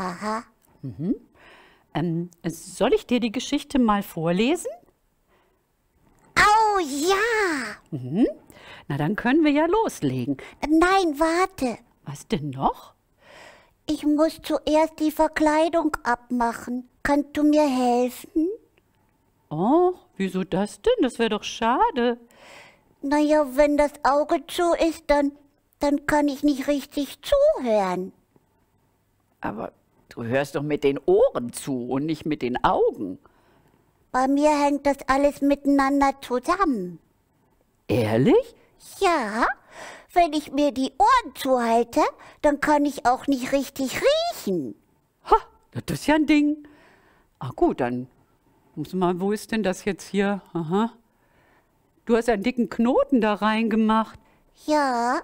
Aha. Mhm. Ähm, soll ich dir die Geschichte mal vorlesen? Oh ja. Mhm. Na, dann können wir ja loslegen. Nein, warte. Was denn noch? Ich muss zuerst die Verkleidung abmachen. Kannst du mir helfen? Oh, wieso das denn? Das wäre doch schade. Naja, wenn das Auge zu ist, dann, dann kann ich nicht richtig zuhören. Aber Du hörst doch mit den Ohren zu und nicht mit den Augen. Bei mir hängt das alles miteinander zusammen. Ehrlich? Ja, wenn ich mir die Ohren zuhalte, dann kann ich auch nicht richtig riechen. Ha, das ist ja ein Ding. Ach gut, dann muss man, wo ist denn das jetzt hier? Aha. Du hast einen dicken Knoten da reingemacht. Ja.